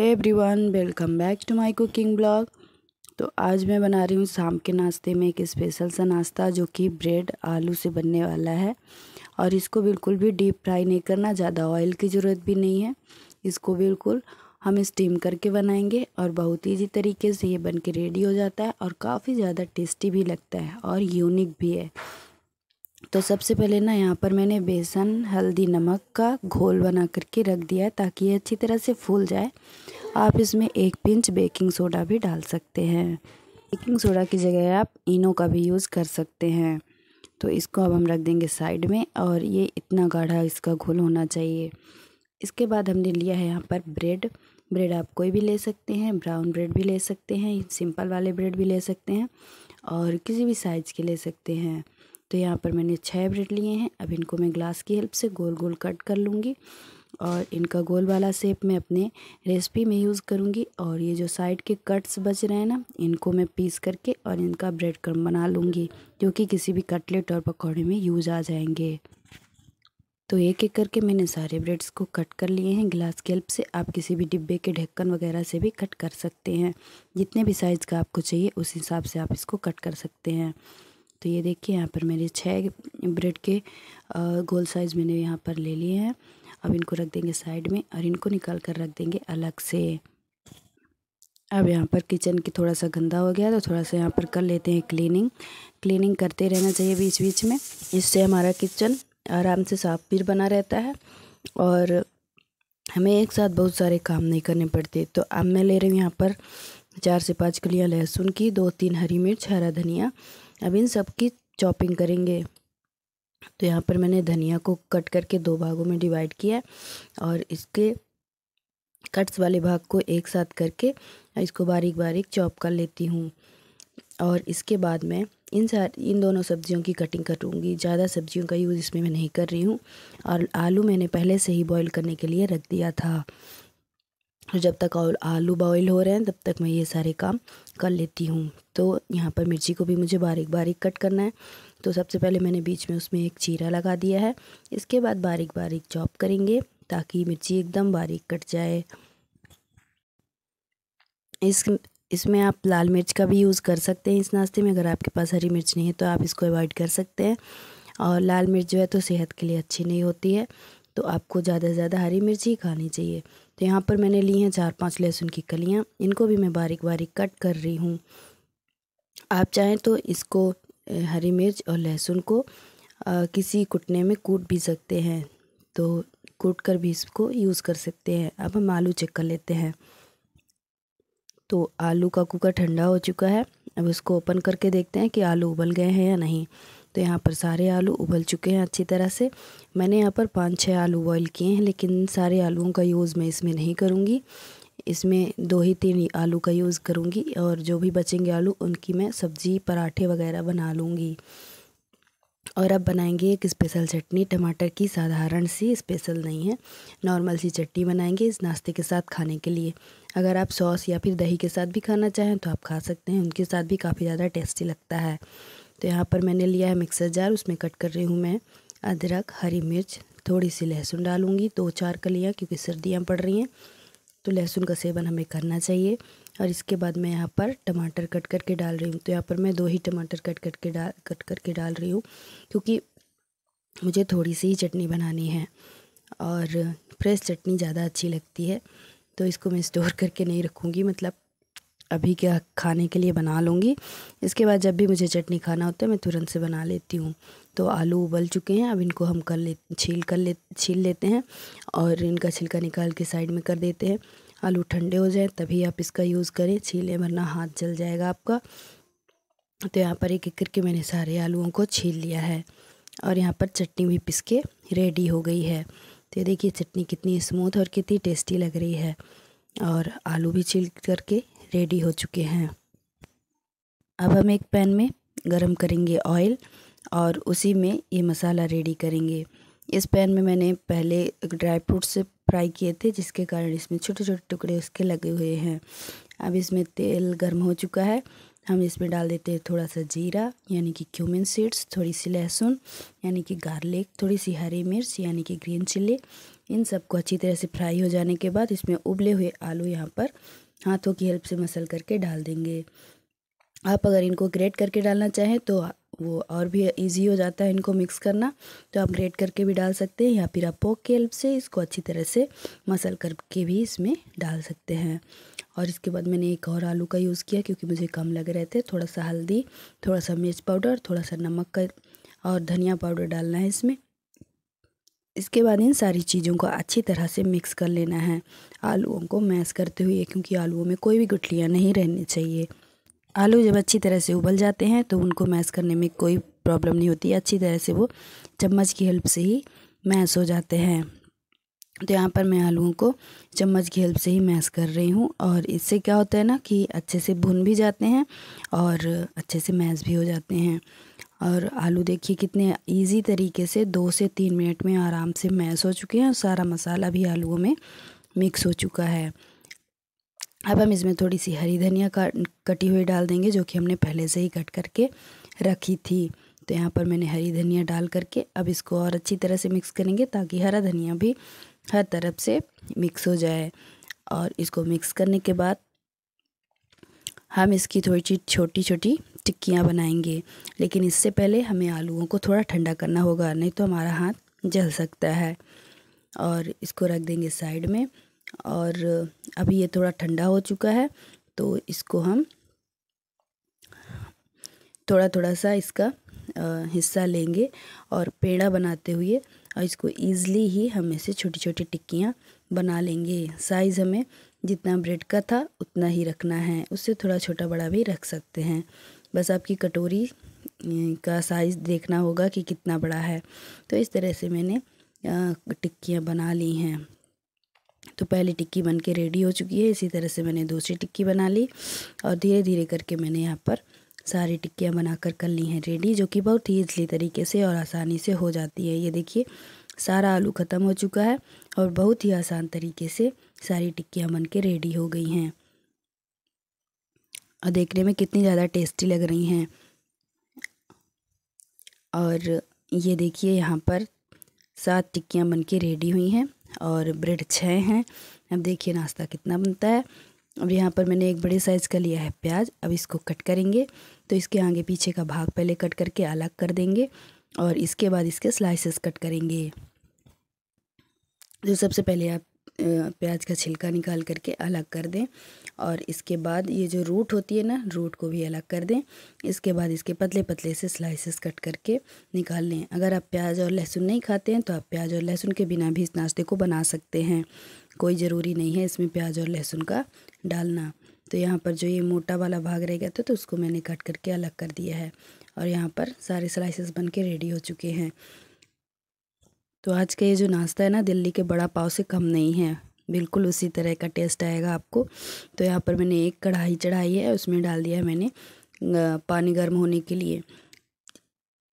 hey one welcome back to my cooking blog तो आज मैं बना रही हूँ शाम के नाश्ते में एक स्पेशल सा नाश्ता जो कि ब्रेड आलू से बनने वाला है और इसको बिल्कुल भी डीप फ्राई नहीं करना ज़्यादा ऑयल की ज़रूरत भी नहीं है इसको बिल्कुल हम स्टीम करके बनाएंगे और बहुत ईजी तरीके से ये बन के रेडी हो जाता है और काफ़ी ज़्यादा टेस्टी भी लगता है और यूनिक भी है तो सबसे पहले ना यहाँ पर मैंने बेसन हल्दी नमक का घोल बना करके रख दिया है ताकि ये अच्छी तरह से फूल जाए आप इसमें एक पिंच बेकिंग सोडा भी डाल सकते हैं बेकिंग सोडा की जगह आप इनो का भी यूज़ कर सकते हैं तो इसको अब हम रख देंगे साइड में और ये इतना गाढ़ा इसका घोल होना चाहिए इसके बाद हमने लिया है यहाँ पर ब्रेड ब्रेड आप कोई भी ले सकते हैं ब्राउन ब्रेड भी ले सकते हैं सिंपल वाले ब्रेड भी ले सकते हैं और किसी भी साइज़ के ले सकते हैं तो यहाँ पर मैंने छः ब्रेड लिए हैं अब इनको मैं ग्लास की हेल्प से गोल गोल कट कर लूँगी और इनका गोल वाला सेप मैं अपने रेसिपी में यूज़ करूँगी और ये जो साइड के कट्स बच रहे हैं ना इनको मैं पीस करके और इनका ब्रेड क्रम बना लूँगी जो कि किसी भी कटलेट और पकौड़े में यूज आ जाएंगे तो एक एक करके मैंने सारे ब्रेड्स को कट कर लिए हैं गिलास की हेल्प से आप किसी भी डिब्बे के ढक्कन वगैरह से भी कट कर सकते हैं जितने भी साइज़ का आपको चाहिए उस हिसाब से आप इसको कट कर सकते हैं तो ये देखिए यहाँ पर मेरे छः ब्रेड के गोल साइज़ मैंने यहाँ पर ले लिए हैं अब इनको रख देंगे साइड में और इनको निकाल कर रख देंगे अलग से अब यहाँ पर किचन की थोड़ा सा गंदा हो गया तो थोड़ा सा यहाँ पर कर लेते हैं क्लीनिंग क्लीनिंग करते रहना चाहिए बीच बीच में इससे हमारा किचन आराम से साफ भी बना रहता है और हमें एक साथ बहुत सारे काम नहीं करने पड़ते तो अब मैं ले रही हूँ यहाँ पर चार से पाँच कलियाँ लहसुन की दो तीन हरी मिर्च हरा धनिया अब इन सब की चॉपिंग करेंगे तो यहाँ पर मैंने धनिया को कट करके दो भागों में डिवाइड किया है और इसके कट्स वाले भाग को एक साथ करके इसको बारीक बारीक चॉप कर लेती हूँ और इसके बाद मैं इन सार इन दोनों सब्जियों की कटिंग करूँगी ज़्यादा सब्जियों का यूज़ इसमें मैं नहीं कर रही हूँ और आलू मैंने पहले से ही बॉईल करने के लिए रख दिया था और तो जब तक आलू बॉईल हो रहे हैं तब तक मैं ये सारे काम कर लेती हूँ तो यहाँ पर मिर्ची को भी मुझे बारीक बारीक कट करना है तो सबसे पहले मैंने बीच में उसमें एक चीरा लगा दिया है इसके बाद बारीक बारीक चॉप करेंगे ताकि मिर्ची एकदम बारीक कट जाए इस इसमें आप लाल मिर्च का भी यूज़ कर सकते हैं इस नाश्ते में अगर आपके पास हरी मिर्च नहीं है तो आप इसको अवॉइड कर सकते हैं और लाल मिर्च जो है तो सेहत के लिए अच्छी नहीं होती है तो आपको ज़्यादा से ज़्यादा हरी मिर्च ही खानी चाहिए तो यहाँ पर मैंने ली हैं चार पांच लहसुन की कलियाँ इनको भी मैं बारीक बारीक कट कर रही हूँ आप चाहें तो इसको हरी मिर्च और लहसुन को किसी कुटने में कूट भी सकते हैं तो कूट कर भी इसको यूज़ कर सकते हैं अब हम आलू चेक कर लेते हैं तो आलू का कुकर ठंडा हो चुका है अब इसको ओपन करके देखते हैं कि आलू उबल गए हैं या नहीं तो यहाँ पर सारे आलू उबल चुके हैं अच्छी तरह से मैंने यहाँ पर पाँच छः आलू बॉयल किए हैं लेकिन सारे आलुओं का यूज़ मैं इसमें नहीं करूँगी इसमें दो ही तीन आलू का यूज़ करूँगी और जो भी बचेंगे आलू उनकी मैं सब्ज़ी पराठे वगैरह बना लूँगी और अब बनाएंगे एक स्पेशल चटनी टमाटर की साधारण सी स्पेशल नहीं है नॉर्मल सी चटनी बनाएंगे इस नाश्ते के साथ खाने के लिए अगर आप सॉस या फिर दही के साथ भी खाना चाहें तो आप खा सकते हैं उनके साथ भी काफ़ी ज़्यादा टेस्टी लगता है तो यहाँ पर मैंने लिया है मिक्सर जार उसमें कट कर रही हूँ मैं अदरक हरी मिर्च थोड़ी सी लहसुन डालूँगी दो चार कलियाँ क्योंकि सर्दियाँ पड़ रही हैं तो लहसुन का सेवन हमें करना चाहिए और इसके बाद मैं यहाँ पर टमाटर कट करके डाल रही हूँ तो यहाँ पर मैं दो ही टमाटर कट करके डाल कट करके डाल रही हूँ क्योंकि मुझे थोड़ी सी ही चटनी बनानी है और फ्रेश चटनी ज़्यादा अच्छी लगती है तो इसको मैं स्टोर करके नहीं रखूँगी मतलब अभी क्या खाने के लिए बना लूँगी इसके बाद जब भी मुझे चटनी खाना होता है मैं तुरंत से बना लेती हूँ तो आलू उबल चुके हैं अब इनको हम कर ले छील कर ले छील लेते हैं और इनका छिलका निकाल के साइड में कर देते हैं आलू ठंडे हो जाए तभी आप इसका यूज़ करें छीलें वरना हाथ जल जाएगा आपका तो यहाँ पर एक एक करके मैंने सारे आलूओं को छील लिया है और यहाँ पर चटनी भी पिस के रेडी हो गई है तो ये देखिए चटनी कितनी स्मूथ और कितनी टेस्टी लग रही है और आलू भी छील करके रेडी हो चुके हैं अब हम एक पैन में गरम करेंगे ऑयल और उसी में ये मसाला रेडी करेंगे इस पैन में मैंने पहले ड्राई फ्रूट्स फ्राई किए थे जिसके कारण इसमें छोटे छोटे टुकड़े उसके लगे हुए हैं अब इसमें तेल गर्म हो चुका है हम इसमें डाल देते हैं थोड़ा सा जीरा यानी कि क्यूमिन सीड्स थोड़ी सी लहसुन यानी कि गार्लिक थोड़ी सी हरी मिर्च यानी कि ग्रीन चिल्ली इन सबको अच्छी तरह से फ्राई हो जाने के बाद इसमें उबले हुए आलू यहाँ पर हाथों की हेल्प से मसल करके डाल देंगे आप अगर इनको ग्रेट करके डालना चाहें तो वो और भी इजी हो जाता है इनको मिक्स करना तो आप ग्रेट करके भी डाल सकते हैं या फिर आप पोक की हेल्प से इसको अच्छी तरह से मसल करके भी इसमें डाल सकते हैं और इसके बाद मैंने एक और आलू का यूज़ किया क्योंकि मुझे कम लग रहे थे थोड़ा सा हल्दी थोड़ा सा मिर्च पाउडर थोड़ा सा नमक का और धनिया पाउडर डालना है इसमें इसके बाद इन सारी चीज़ों को अच्छी तरह से मिक्स कर लेना है आलूओं को मैश करते हुए क्योंकि आलूओं में कोई भी गुठलियाँ नहीं रहनी चाहिए आलू जब अच्छी तरह से उबल जाते हैं तो उनको मैश करने में कोई प्रॉब्लम नहीं होती अच्छी तरह से वो चम्मच की हेल्प से ही मैश हो जाते हैं तो यहाँ पर मैं आलूओं को चम्मच की हेल्प से ही मैश कर रही हूँ और इससे क्या होता है ना कि अच्छे से भुन भी जाते हैं और अच्छे से मैश भी हो जाते हैं और आलू देखिए कितने इजी तरीके से दो से तीन मिनट में आराम से मैश हो चुके हैं और सारा मसाला भी आलूओं में मिक्स हो चुका है अब हम इसमें थोड़ी सी हरी धनिया का कटी हुई डाल देंगे जो कि हमने पहले से ही कट करके रखी थी तो यहाँ पर मैंने हरी धनिया डाल करके अब इसको और अच्छी तरह से मिक्स करेंगे ताकि हरा धनिया भी हर तरफ से मिक्स हो जाए और इसको मिक्स करने के बाद हम इसकी थोड़ी सी छोटी छोटी टिक्कियाँ बनाएंगे लेकिन इससे पहले हमें आलूओं को थोड़ा ठंडा करना होगा नहीं तो हमारा हाथ जल सकता है और इसको रख देंगे साइड में और अभी ये थोड़ा ठंडा हो चुका है तो इसको हम थोड़ा थोड़ा सा इसका हिस्सा लेंगे और पेड़ा बनाते हुए और इसको ईज़िली ही हम इसे छोटी छोटी टिक्कियाँ बना लेंगे साइज़ हमें जितना ब्रेड का था उतना ही रखना है उससे थोड़ा छोटा बड़ा भी रख सकते हैं बस आपकी कटोरी अं, का साइज़ देखना होगा कि कितना बड़ा है तो इस तरह से मैंने टिक्कियाँ बना ली हैं तो पहली टिक्की बन के रेडी हो चुकी है इसी तरह से मैंने दूसरी टिक्की बना ली और धीरे धीरे करके मैंने यहाँ पर सारी टिक्कियाँ बनाकर कर ली हैं रेडी जो कि बहुत ही ईजली तरीके से और आसानी से हो जाती है ये देखिए सारा आलू ख़त्म हो चुका है और बहुत ही आसान तरीके से सारी टिक्कियाँ बन के रेडी हो गई हैं और देखने में कितनी ज़्यादा टेस्टी लग रही हैं और ये देखिए यहाँ पर सात टिक्कियाँ बन के रेडी हुई हैं और ब्रेड छः हैं अब देखिए नाश्ता कितना बनता है अब यहाँ पर मैंने एक बड़े साइज़ का लिया है प्याज अब इसको कट करेंगे तो इसके आगे पीछे का भाग पहले कट करके अलग कर देंगे और इसके बाद इसके स्लाइसेस कट करेंगे जो तो सबसे पहले आप प्याज का छिलका निकाल करके अलग कर दें और इसके बाद ये जो रूट होती है ना रूट को भी अलग कर दें इसके बाद इसके पतले पतले से स्लाइसेस कट करके निकाल लें अगर आप प्याज और लहसुन नहीं खाते हैं तो आप प्याज और लहसुन के बिना भी इस नाश्ते को बना सकते हैं कोई ज़रूरी नहीं है इसमें प्याज और लहसुन का डालना तो यहाँ पर जो ये मोटा वाला भाग रह गया था तो उसको मैंने कट करके अलग कर दिया है और यहाँ पर सारे स्लाइसेस बन के रेडी हो चुके हैं तो आज का ये जो नाश्ता है ना दिल्ली के बड़ा पाव से कम नहीं है बिल्कुल उसी तरह का टेस्ट आएगा आपको तो यहाँ पर मैंने एक कढ़ाई चढ़ाई है उसमें डाल दिया है मैंने पानी गर्म होने के लिए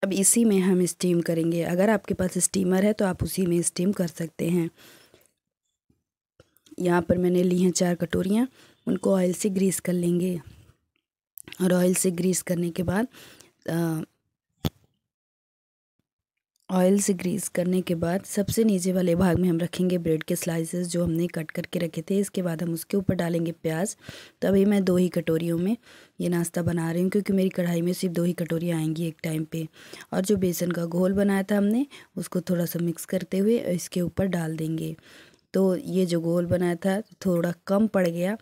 अब इसी में हम स्टीम करेंगे अगर आपके पास स्टीमर है तो आप उसी में स्टीम कर सकते हैं यहाँ पर मैंने ली हैं चार कटोरियाँ उनको ऑयल से ग्रीस कर लेंगे और ऑयल से ग्रीस करने के बाद ऑयल से ग्रीस करने के बाद सबसे नीचे वाले भाग में हम रखेंगे ब्रेड के स्लाइसेस जो हमने कट करके रखे थे इसके बाद हम उसके ऊपर डालेंगे प्याज तो अभी मैं दो ही कटोरियों में ये नाश्ता बना रही हूँ क्योंकि मेरी कढ़ाई में सिर्फ दो ही कटोरियाँ आएंगी एक टाइम पे और जो बेसन का घोल बनाया था हमने उसको थोड़ा सा मिक्स करते हुए इसके ऊपर डाल देंगे तो ये जो घोल बनाया था थोड़ा कम पड़ गया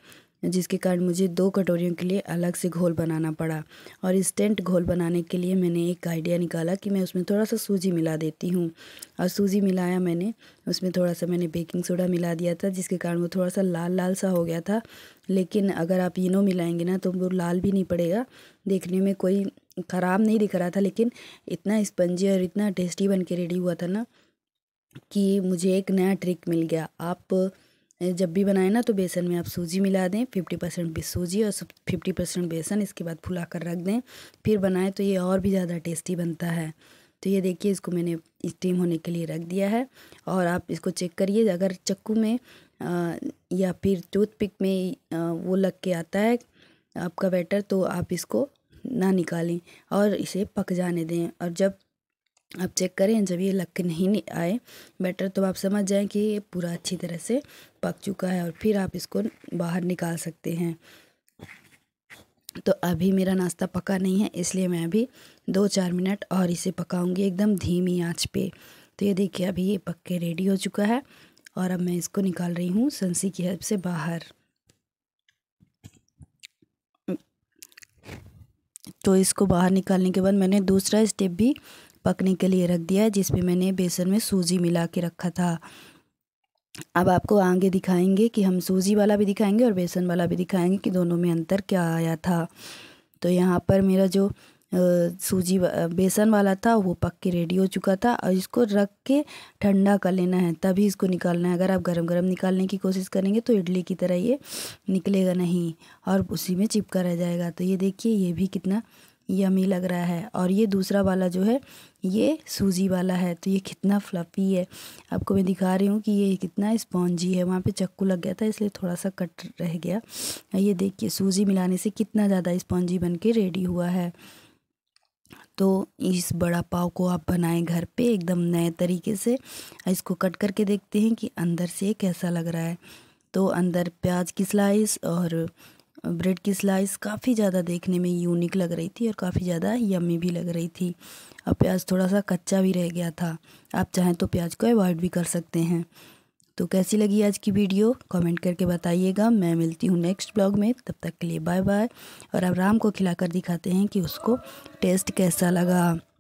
जिसके कारण मुझे दो कटोरियों के लिए अलग से घोल बनाना पड़ा और इंस्टेंट घोल बनाने के लिए मैंने एक आइडिया निकाला कि मैं उसमें थोड़ा सा सूजी मिला देती हूँ और सूजी मिलाया मैंने उसमें थोड़ा सा मैंने बेकिंग सोडा मिला दिया था जिसके कारण वो थोड़ा सा लाल लाल सा हो गया था लेकिन अगर आप इनो मिलाएंगे ना तो वो लाल भी नहीं पड़ेगा देखने में कोई ख़राब नहीं दिख रहा था लेकिन इतना स्पंजी और इतना टेस्टी बन के रेडी हुआ था ना कि मुझे एक नया ट्रिक मिल गया आप जब भी बनाएं ना तो बेसन में आप सूजी मिला दें फिफ्टी परसेंट सूजी और फिफ्टी परसेंट बेसन इसके बाद फुला कर रख दें फिर बनाए तो ये और भी ज़्यादा टेस्टी बनता है तो ये देखिए इसको मैंने स्टीम होने के लिए रख दिया है और आप इसको चेक करिए अगर चक्कू में आ, या फिर टूथपिक में आ, वो लग के आता है आपका बैटर तो आप इसको ना निकालें और इसे पक जाने दें और जब आप चेक करें जब ये लक नहीं आए बैटर तो आप समझ जाएं कि ये पूरा अच्छी तरह से पक चुका है और फिर आप इसको बाहर निकाल सकते हैं तो अभी मेरा नाश्ता पका नहीं है इसलिए मैं अभी दो चार मिनट और इसे पकाऊंगी एकदम धीमी आंच पे तो ये देखिए अभी ये पक के रेडी हो चुका है और अब मैं इसको निकाल रही हूँ सनसी की हेल्प से बाहर तो इसको बाहर निकालने के बाद मैंने दूसरा स्टेप भी पकने के लिए रख दिया है जिसमें मैंने बेसन में सूजी मिला के रखा था अब आपको आगे दिखाएंगे कि हम सूजी वाला भी दिखाएंगे और बेसन वाला भी दिखाएंगे कि दोनों में अंतर क्या आया था तो यहाँ पर मेरा जो सूजी बेसन वाला था वो पक के रेडी हो चुका था और इसको रख के ठंडा कर लेना है तभी इसको निकालना है अगर आप गरम गरम निकालने की कोशिश करेंगे तो इडली की तरह ये निकलेगा नहीं और उसी में चिपका रह जाएगा तो ये देखिए ये भी कितना यमी लग रहा है और ये दूसरा वाला जो है ये सूजी वाला है तो ये कितना फ्लफ़ी है आपको मैं दिखा रही हूँ कि ये कितना स्पॉन्जी है वहाँ पे चक्कू लग गया था इसलिए थोड़ा सा कट रह गया ये देखिए सूजी मिलाने से कितना ज़्यादा स्पॉन्जी बन के रेडी हुआ है तो इस बड़ा पाव को आप बनाएं घर पे एकदम नए तरीके से इसको कट करके देखते हैं कि अंदर से कैसा लग रहा है तो अंदर प्याज की स्लाइस और ब्रेड की स्लाइस काफ़ी ज़्यादा देखने में यूनिक लग रही थी और काफ़ी ज़्यादा यम्मी भी लग रही थी और प्याज थोड़ा सा कच्चा भी रह गया था आप चाहें तो प्याज को अवॉइड भी कर सकते हैं तो कैसी लगी आज की वीडियो कमेंट करके बताइएगा मैं मिलती हूँ नेक्स्ट ब्लॉग में तब तक के लिए बाय बाय और अब राम को खिलाकर दिखाते हैं कि उसको टेस्ट कैसा लगा